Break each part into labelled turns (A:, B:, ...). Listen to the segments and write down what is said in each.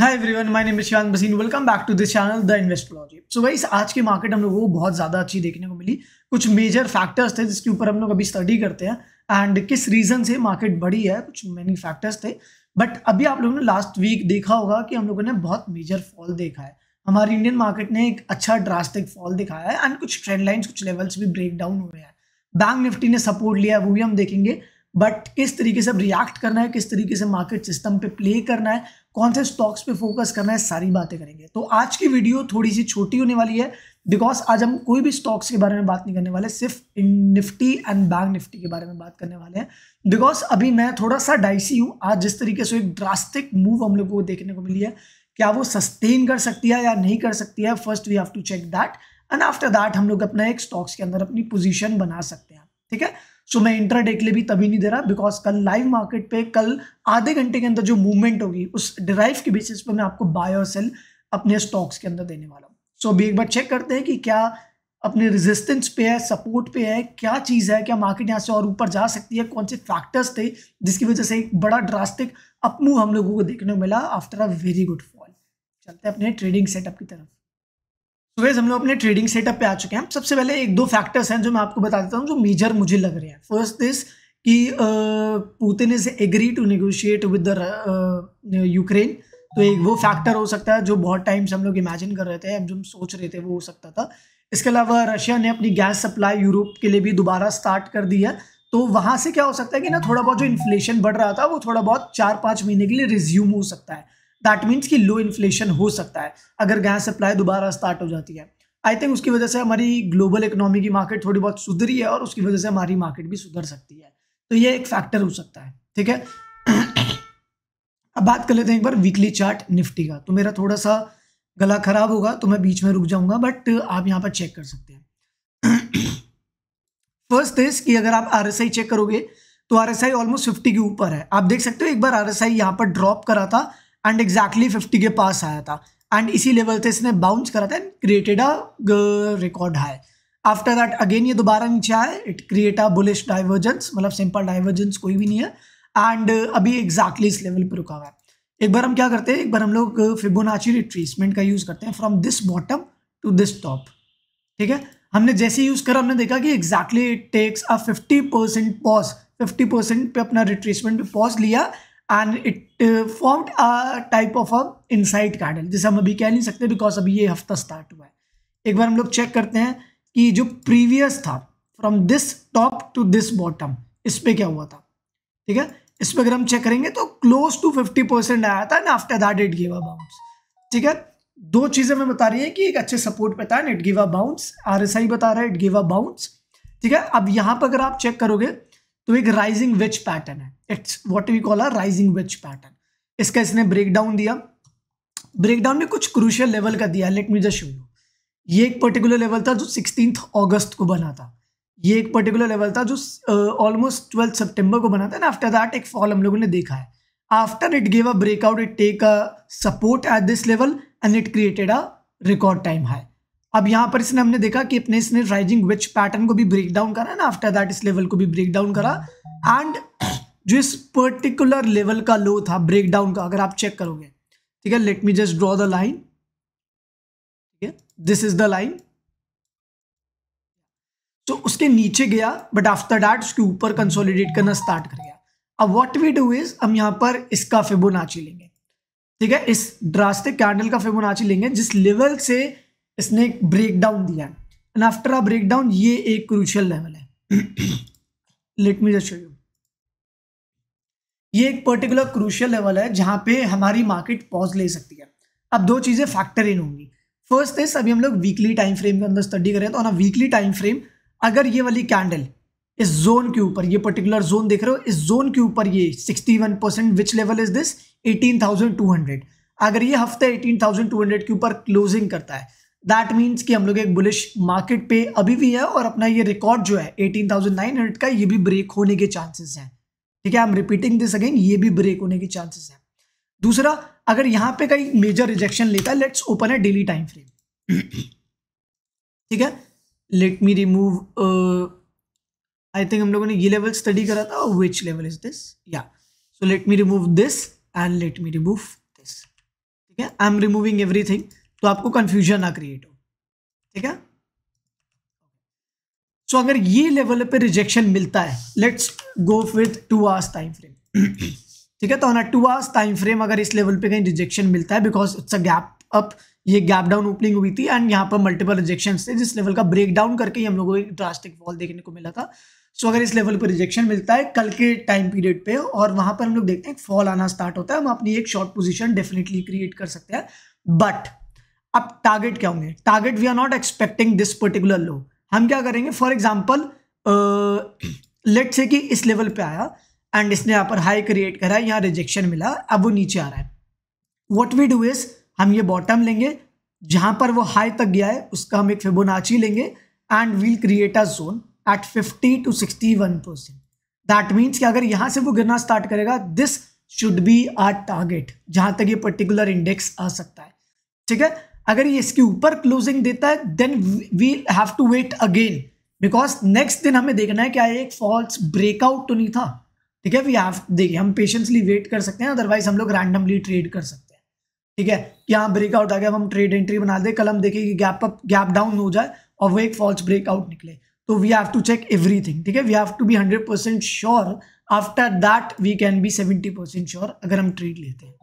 A: hi everyone my name Ishan Baseen welcome back to this channel the Investology so guys आज की market हम लोगों को बहुत ज़्यादा अच्छी देखने को मिली कुछ मेजर फैक्टर्स थे जिसके ऊपर हम लोग अभी स्टडी करते हैं एंड किस रीज़न से मार्केट बढ़ी है कुछ मैनी फैक्टर्स थे बट अभी आप लोगों ने लास्ट वीक देखा होगा कि हम लोगों ने बहुत मेजर फॉल देखा है हमारी इंडियन मार्केट ने एक अच्छा ड्रास्टिक फॉल दिखाया है एंड कुछ ट्रेंड लाइन्स कुछ लेवल्स भी ब्रेक डाउन हुए हैं बैंक निफ्टी ने सपोर्ट लिया वो भी हम देखेंगे बट किस तरीके से अब रिएक्ट करना है किस तरीके से मार्केट सिस्टम पे प्ले करना है कौन से स्टॉक्स पे फोकस करना है सारी बातें करेंगे तो आज की वीडियो थोड़ी सी छोटी होने वाली है बिकॉज आज हम कोई भी स्टॉक्स के बारे में बात नहीं करने वाले सिर्फ निफ्टी एंड बैंक निफ्टी के बारे में बात करने वाले हैं बिकॉज अभी मैं थोड़ा सा डाइसी हूँ आज जिस तरीके से एक ड्रास्टिक मूव हम लोग को देखने को मिली है क्या वो सस्टेन कर सकती है या नहीं कर सकती है first we have to check that and after that हम लोग अपना एक स्टॉक्स के अंदर अपनी पोजिशन बना सकते हैं ठीक है सो मैं इंट्राडे के लिए भी तभी नहीं दे रहा बिकॉज कल लाइव मार्केट पे कल आधे घंटे के अंदर जो मूवमेंट होगी उस डिराइव के बेसिस पे मैं आपको बाय और सेल अपने स्टॉक्स के अंदर देने वाला हूँ सो अभी एक बार चेक करते हैं कि क्या अपने रेजिस्टेंस पे है सपोर्ट पे है क्या चीज़ है क्या मार्केट यहाँ से और ऊपर जा सकती है कौन से फैक्टर्स थे जिसकी वजह से एक बड़ा ड्रास्टिक अपमूव हम लोगों को देखने को मिला after a very good fall चलते हैं अपने ट्रेडिंग सेटअप की तरफ तो वैसे हम लोग अपने ट्रेडिंग सेटअप पे आ चुके हैं सबसे पहले एक दो फैक्टर्स हैं जो मैं आपको बता देता हूँ जो मेजर मुझे लग रहे हैं फर्स्ट दिस कि Putin is agree to negotiate with the Ukraine तो एक वो फैक्टर हो सकता है जो बहुत टाइम से हम लोग इमेजिन कर रहे थे अब जो हम सोच रहे थे वो हो सकता था इसके अलावा रशिया ने अपनी गैस सप्लाई यूरोप के लिए भी दोबारा स्टार्ट कर दिया है तो वहाँ से क्या हो सकता है कि ना थोड़ा बहुत जो इन्फ्लेशन बढ़ रहा था वो थोड़ा बहुत चार पाँच महीने के लिए रिज्यूम हो सकता है दैट मीन्स कि लो इन्फ्लेशन हो सकता है अगर गैस सप्लाई दोबारा स्टार्ट हो जाती है आई थिंक उसकी वजह से हमारी ग्लोबल इकोनॉमी की मार्केट थोड़ी बहुत सुधरी है और उसकी वजह से हमारी मार्केट भी सुधर सकती है तो ये एक फैक्टर हो सकता है ठीक है अब बात कर लेते हैं एक बार वीकली चार्ट निफ्टी का तो मेरा थोड़ा सा गला खराब होगा तो मैं बीच में रुक जाऊंगा बट आप यहाँ पर चेक कर सकते हैं फर्स्ट इज कि अगर आप आर चेक करोगे तो आर ऑलमोस्ट फिफ्टी के ऊपर है आप देख सकते हो एक बार आर एस यहाँ पर ड्रॉप करा था एंड एग्जैक्टली फिफ्टी के पास आया था एंड इसी लेवल से इसने बाउंस करा था and created a record high after that again ये दोबारा नीचे आए it create a bullish divergence मतलब सिंपल डाइवर्जेंस कोई भी नहीं है एंड अभी एग्जैक्टली exactly इस लेवल पर रुका हुआ है एक बार हम क्या करते हैं एक बार हम लोग फिबोनाची रिट्रेसमेंट का यूज़ करते हैं from this bottom to this top ठीक है हमने जैसे यूज़ करा हमने देखा कि exactly it takes a fifty percent pause fifty percent पे अपना रिट्रेसमेंट पॉज लिया and it form a type of a inside candle जिसे हम अभी कह नहीं सकते बिकॉज अभी ये हफ्ता स्टार्ट हुआ है एक बार हम लोग चेक करते हैं कि जो प्रीवियस था from this top to this bottom इस पर क्या हुआ था ठीक है इस पर अगर हम चेक करेंगे तो क्लोज टू फिफ्टी परसेंट आया था and after that it give a bounce ठीक है दो चीज़ें मैं बता रही है कि एक अच्छे सपोर्ट पे था and it give a bounce आर बता रहा है इट गिव अ बाउंस ठीक है अब यहाँ पर अगर आप चेक करोगे तो एक राइजिंग विच पैटर्न है it's what we call a rising wedge pattern इसका इसने ब्रेक डाउन दिया ब्रेक डाउन में कुछ क्रूशियल लेवल का दिया let me just show you ये एक पर्टिकुलर लेवल था जो सिक्सटीन अगस्त को बना था ये एक पर्टिकुलर लेवल था जो ऑलमोस्ट ट्वेल्थ सेप्टेम्बर को बना था एंड आफ्टर दैट एक फॉल हम लोगों ने देखा है after it gave a breakout it take a support at this level and it created a record time high अब यहाँ पर इसने हमने देखा कि अपने इसने राइजिंग विच पैटर्न को भी ब्रेक डाउन करा ना आफ्टर दैट इस लेवल को भी ब्रेक डाउन करा एंड जो इस पर्टिकुलर लेवल का लो था ब्रेक डाउन का अगर आप चेक करोगे ठीक है let me just draw the line ठीक है दिस इज द लाइन तो उसके नीचे गया बट आफ्टर दैट उसके ऊपर कंसोलिडेट करना स्टार्ट कर गया अब व्हाट वी डू इज हम यहाँ पर इसका फेबोनाची लेंगे ठीक है इस ड्रास्टिक कैंडल का फेबोनाची लेंगे जिस लेवल से इसने एक ब्रेकडाउन दिया है एंड आफ्टर अ ब्रेकडाउन ये एक क्रूशियल लेवल है let me just show you ये एक पर्टिकुलर क्रूशियल लेवल है जहां पे हमारी मार्केट पॉज ले सकती है अब दो चीज़ें फैक्टर इन होंगी फर्स्ट इज अभी हम लोग वीकली टाइम फ्रेम के अंदर स्टडी करें तो ऑन वीकली टाइम फ्रेम अगर ये वाली कैंडल इस जोन के ऊपर ये पर्टिकुलर जोन देख रहे हो इस जोन के ऊपर ये 61 percent which level is this 18,200 अगर ये हफ्ते 18,200 के ऊपर क्लोजिंग करता है दैट मीन्स कि हम लोग एक बुलिश मार्केट पे अभी भी है और अपना ये रिकॉर्ड जो है 18,900 का ये भी ब्रेक होने के चांसेस हैं ठीक है I am repeating this again ये भी ब्रेक होने के चांसेस हैं दूसरा अगर यहाँ पे कहीं मेजर रिजेक्शन लेता है लेट्स ओपन है डेली टाइम फ्रेम ठीक है let me remove I think हम लोगों ने ये लेवल स्टडी करा था विच लेवल इज दिस या so let me remove this and let me remove this ठीक है आई एम रिमूविंग एवरीथिंग तो आपको कंफ्यूजन ना क्रिएट हो ठीक है सो so, अगर ये लेवल पे रिजेक्शन मिलता है let's go with two hours time frame ठीक है तो ना टू आवर्स टाइम फ्रेम अगर इस लेवल पे कहीं रिजेक्शन मिलता है because it's a gap up ये गैप डाउन ओपनिंग हुई थी एंड यहाँ पर मल्टीपल रिजेक्शन थे जिस लेवल का ब्रेक डाउन करके हम लोगों को एक ड्रास्टिक फॉल देखने को मिला था सो so, अगर इस लेवल पर रिजेक्शन मिलता है कल के टाइम पीरियड पे और वहां पर हम लोग देखते हैं फॉल आना स्टार्ट होता है हम अपनी एक शॉर्ट पोजिशन डेफिनेटली क्रिएट कर सकते हैं बट अब टारगेट क्या होंगे target we are not expecting this particular low हम क्या करेंगे फॉर एग्जाम्पल लेट से कि इस लेवल पे आया एंड इसने यहाँ पर हाई क्रिएट करा यहाँ रिजेक्शन मिला अब वो नीचे आ रहा है वॉट वी डू इज हम ये बॉटम लेंगे जहाँ पर वो हाई तक गया है उसका हम एक फिबोनाची लेंगे and we'll create a zone at fifty two sixty one percent that means कि अगर यहाँ से वो गिरना स्टार्ट करेगा this should be our target जहाँ तक ये पर्टिकुलर इंडेक्स आ सकता है ठीक है अगर ये इसके ऊपर क्लोजिंग देता है then we have to wait again because next दिन हमें देखना है क्या एक फॉल्स ब्रेकआउट तो नहीं था ठीक है वी हैव देखिए हम पेशेंसली वेट कर सकते हैं अदरवाइज हम लोग रैंडमली ट्रेड कर सकते हैं ठीक है यहाँ ब्रेकआउट आ गया हम ट्रेड एंट्री बना दे कल हम देखें कि गैप अप गैप डाउन हो जाए और वो एक फॉल्स ब्रेकआउट निकले तो we have to check every ठीक है we have to be hundred percent sure after that we can be seventy percent sure अगर हम ट्रेड लेते हैं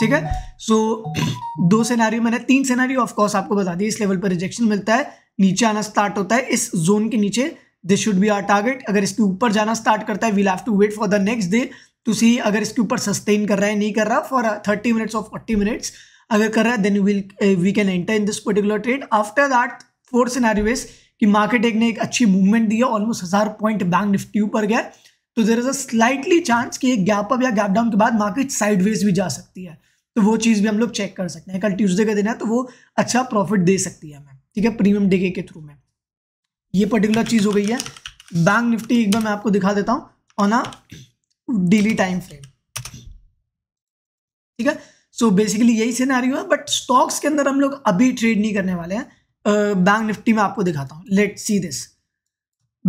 A: ठीक है सो so, दो सिनारी मैंने तीन सिनारी ऑफकोर्स आपको बता दी इस लेवल पर रिजेक्शन मिलता है नीचे आना स्टार्ट होता है इस जोन के नीचे this should be our target अगर इसके ऊपर जाना स्टार्ट करता है we'll have to wait for the next day to see अगर इसके ऊपर सस्टेन कर रहा है नहीं कर रहा फॉर थर्टी मिनट्स और फोर्टी मिनट्स अगर कर रहा है then we'll we can enter in this particular trade after that four ways कि मार्केट एक ने एक अच्छी मूवमेंट दी है ऑलमोस्ट हज़ार पॉइंट बैंक निफ्टी ऊपर गया तो there is a slightly chance कि एक गैप अप या गैप डाउन के बाद मार्केट साइडवेज भी जा सकती है तो वो चीज़ भी हम लोग चेक कर सकते हैं कल ट्यूसडे का दिन है तो वो अच्छा प्रॉफिट दे सकती है हमें ठीक है प्रीमियम डे के थ्रू में ये पर्टिकुलर चीज़ हो गई है बैंक निफ्टी एक बार मैं आपको दिखा देता हूँ on a daily time frame ठीक है सो बेसिकली यही सिनारी है बट स्टॉक्स के अंदर हम लोग अभी ट्रेड नहीं करने वाले हैं बैंक निफ्टी में आपको दिखाता हूँ let see this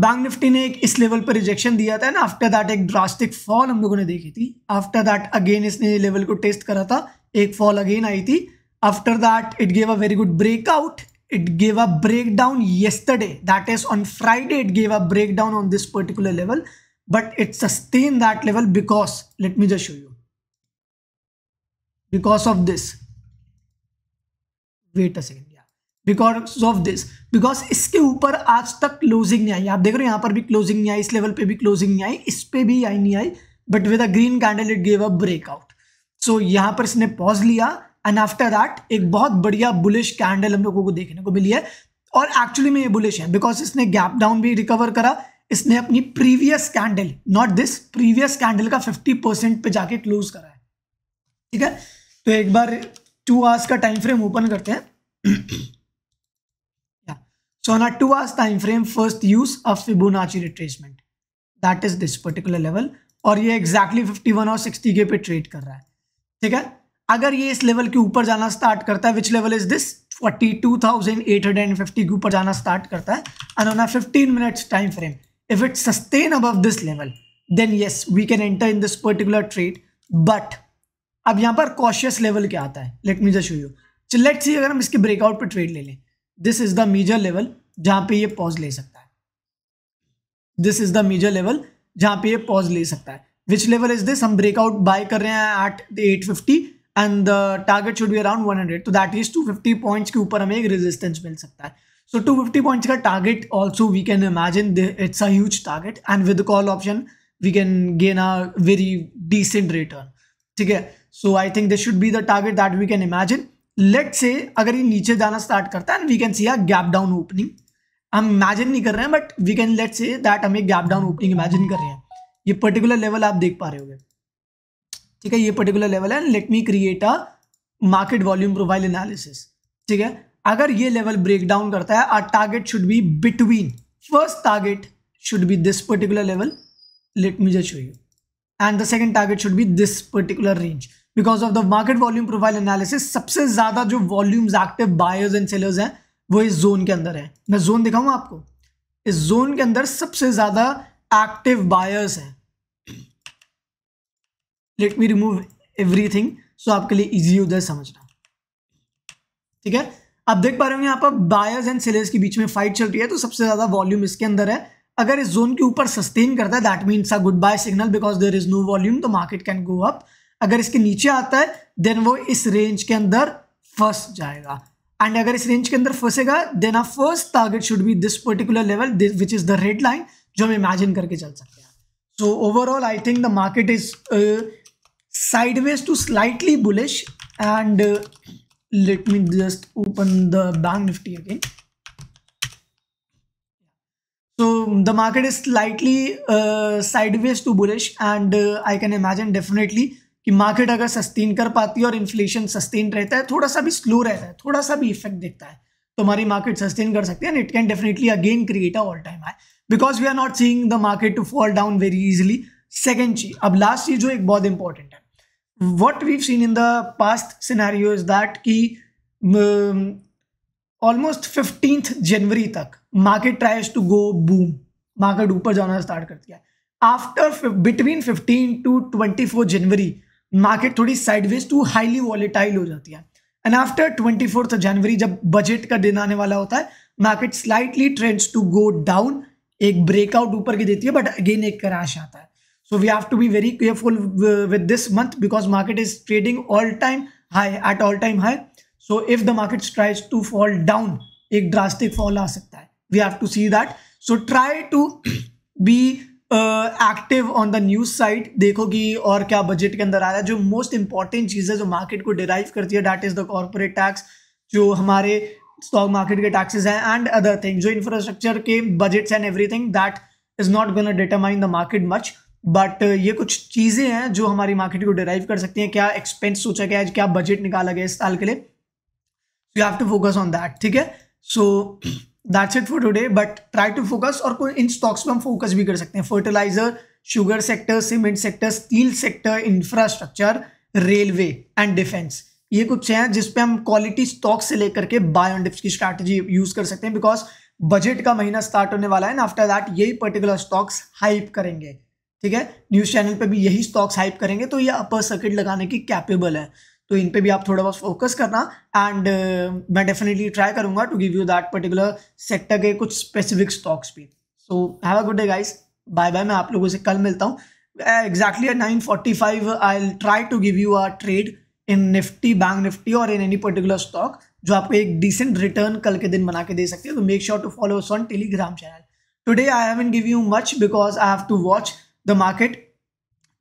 A: bank Nifty ने एक इस लेवल पर रिजेक्शन दिया था ना आफ्टर दैट एक ड्रास्टिक फॉल हम लोगों ने देखी थी आफ्टर दैट अगेन इसने लेवल को टेस्ट करा था एक फॉल अगेन आई थी after that it gave a very good breakout it gave a break down yesterday that is on Friday it gave a break down on this particular level but it sustain that level because let me just show you because of this wait a second because of this because इसके ऊपर आज तक closing नहीं आई आप देख रहे हो यहाँ पर भी क्लोजिंग नहीं आई इस लेवल पर भी क्लोजिंग नहीं आई इस पर भी आई नहीं आई but with green candle it gave a breakout so so, यहाँ पर इसने पॉज लिया एंड आफ्टर दैट एक बहुत बढ़िया बुलिश कैंडल हम लोगों को देखने को मिली है और एक्चुअली में ये बुलिश है बिकॉज इसने गैप डाउन भी रिकवर करा इसने अपनी previous candle not this previous candle का 50 परसेंट पे जाके क्लोज करा है ठीक है तो एक बार टू आवर्स का टाइम फ्रेम ओपन करते हैं सो ना two hours time frame first use of Fibonacci retracement that is this particular level और ये एग्जैक्टली exactly 51 और 60 के पे ट्रेड कर रहा है ठीक है अगर ये इस लेवल के ऊपर जाना स्टार्ट करता है विच लेवल इज दिस 42,850 के ऊपर जाना स्टार्ट करता है and on a 15 minutes time frame if it sustain above this level then yes we can enter in this particular trade but अब यहाँ पर कॉशियस लेवल क्या आता है let me just you you let see अगर हम इसके breakout पर ट्रेड ले लें this is the major level जहाँ पे ये पॉज ले सकता है this is the major level जहाँ पे ये पॉज ले सकता है विच लेवल इज दिस हम ब्रेकआउट बाय कर रहे हैं at at fifty and the target should be around hundred तो that is two fifty points के ऊपर हमें एक रेजिस्टेंस मिल सकता है सो टू फिफ्टी पॉइंट्स का target also we can imagine it's a huge target and with call option we can gain a very decent return ठीक है so I think this should B the target that we can imagine let say अगर ये नीचे जाना start करता है and we can see a gap down opening हम imagine नहीं कर रहे हैं but we can let say that हम एक गैप डाउन ओपनिंग इमेजिन कर रहे हैं ये पर्टिकुलर लेवल आप देख पा रहे हो ठीक है ये पर्टिकुलर लेवल है let me create a market volume profile analysis ठीक है अगर ये लेवल ब्रेक डाउन करता है our target should be between first target should be this particular level let me just show you and the second target should be this particular range because of the market volume profile analysis सबसे ज्यादा जो volumes active buyers and sellers हैं वो इस zone के अंदर है मैं जोन दिखाऊंगा आपको इस जोन के अंदर सबसे ज्यादा एक्टिव बायर्स हैं let me remove everything so आपके लिए इजी उधर समझना ठीक है आप देख पा रहे हो यहाँ पर बायर्स एंड सेलर्स के बीच में फाइट चल रही है तो सबसे ज़्यादा वॉल्यूम इसके अंदर है अगर इस जोन के ऊपर सस्टेन करता है that means a good buy signal because there is no volume तो मार्केट कैन गो अप अगर इसके नीचे आता है देन वो इस रेंज के अंदर फंस जाएगा एंड अगर इस रेंज के अंदर फंसेगा then a first target should be this particular level which is the red line जो हम इमेजिन करके चल सकते हैं so overall I think the market is sideways to slightly bullish and uh, let me just open the bank nifty again so the market is slightly uh, sideways to bullish and uh, i can imagine definitely कि market अगर sustain कर पाती है और inflation sustain रहता है थोड़ा सा भी स्लो रहता है थोड़ा सा भी इफेक्ट दिखता है तो हमारी मार्केट सस्टेन कर सकती है and it can definitely again create a all time high because we are not seeing the market to fall down very easily second चीज अब लास्ट चीज जो एक बहुत इंपॉर्टेंट है what we've seen in the past scenario is that कि almost fifteenth जनवरी तक market tries to go boom market ऊपर जाना स्टार्ट कर दिया after between fifteen to twenty four जनवरी मार्केट थोड़ी साइडवेज टू हाईली वॉलेटाइल हो जाती है एंड आफ्टर ट्वेंटी फोर्थ जनवरी जब बजट का दिन आने वाला होता है market slightly trends to go down एक ब्रेकआउट ऊपर की देती है बट अगेन एक क्रैश आता है so we have to be very careful with this month because market is trading all time high at all time high so if the market tries to fall down ek drastic fall aa sakta hai we have to see that so try to be active on the news site देखो कि और क्या budget के अंदर आ रहा है जो most important चीज़ है जो मार्केट को डिराइव करती है that is the corporate tax जो हमारे स्टॉक मार्केट के टैक्सेस हैं एंड अदर थिंग जो इंफ्रास्ट्रक्चर के budgets and everything that is not gonna determine the market much but uh, ये कुछ चीज़ें हैं जो हमारी मार्केट को डिराइव कर सकती हैं क्या एक्सपेंस सोचा गया है क्या बजट निकाला गया इस साल के लिए you have to focus on that ठीक है so that's it for today but try to focus और कोई इन स्टॉक्स पर हम फोकस भी कर सकते हैं fertilizer sugar sector cement sector steel sector infrastructure railway and defence ये कुछ हैं जिसपे हम क्वालिटी स्टॉक से लेकर के बाय ऑन डिप्स की स्ट्रैटेजी यूज कर सकते हैं बिकॉज बजट का महीना स्टार्ट होने वाला है एंड आफ्टर दैट यही पर्टिकुलर स्टॉक्स हाइप करेंगे ठीक है न्यूज़ चैनल पे भी यही स्टॉक्स हाइप करेंगे तो ये अपर सर्किट लगाने की कैपेबल है तो इन पे भी आप थोड़ा बहुत फोकस करना एंड uh, मैं डेफिनेटली ट्राई करूंगा to give you that particular sector के कुछ स्पेसिफिक स्टॉक्स भी so have a good day guys bye bye मैं आप लोगों से कल मिलता हूँ exactly at nine forty five I try to give you a trade in Nifty bank Nifty और इन एनी पर्टिकुलर स्टॉक जो आपको एक डिसेंट रिटर्न कल के दिन बना के दे सकते हैं तो make sure to follow us on Telegram channel today I haven give you much because I have to watch the market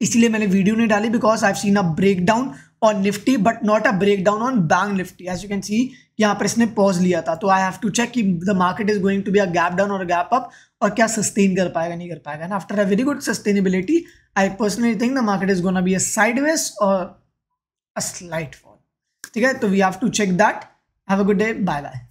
A: इसीलिए मैंने वीडियो नहीं डाली because I seen a break down on Nifty but not a break down on bank Nifty as you can see यहाँ पर इसने pause लिया था तो आई हैव टू चेक कि the market is going to be a gap down और gap up और क्या सस्टेन कर पाएगा नहीं कर पाएगा ना after a very good sustainability I personally think the market is gonna be a sideways और अ स्लाइट फॉल ठीक है तो we have to check that have a good day bye bye